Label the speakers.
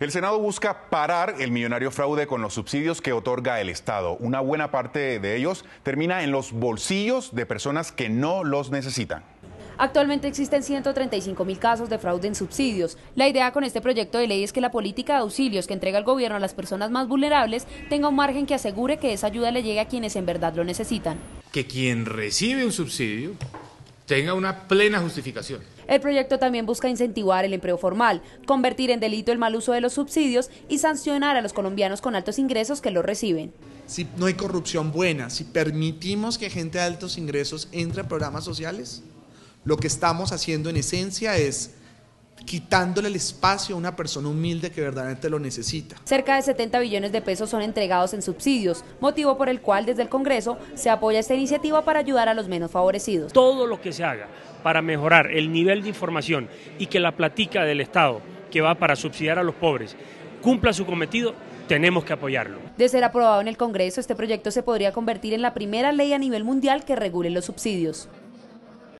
Speaker 1: El Senado busca parar el millonario fraude con los subsidios que otorga el Estado. Una buena parte de ellos termina en los bolsillos de personas que no los necesitan.
Speaker 2: Actualmente existen 135 mil casos de fraude en subsidios. La idea con este proyecto de ley es que la política de auxilios que entrega el gobierno a las personas más vulnerables tenga un margen que asegure que esa ayuda le llegue a quienes en verdad lo necesitan.
Speaker 3: Que quien recibe un subsidio tenga una plena justificación.
Speaker 2: El proyecto también busca incentivar el empleo formal, convertir en delito el mal uso de los subsidios y sancionar a los colombianos con altos ingresos que los reciben.
Speaker 4: Si no hay corrupción buena, si permitimos que gente de altos ingresos entre a programas sociales, lo que estamos haciendo en esencia es quitándole el espacio a una persona humilde que verdaderamente lo necesita.
Speaker 2: Cerca de 70 billones de pesos son entregados en subsidios, motivo por el cual desde el Congreso se apoya esta iniciativa para ayudar a los menos favorecidos.
Speaker 5: Todo lo que se haga para mejorar el nivel de información y que la platica del Estado que va para subsidiar a los pobres cumpla su cometido, tenemos que apoyarlo.
Speaker 2: De ser aprobado en el Congreso, este proyecto se podría convertir en la primera ley a nivel mundial que regule los subsidios.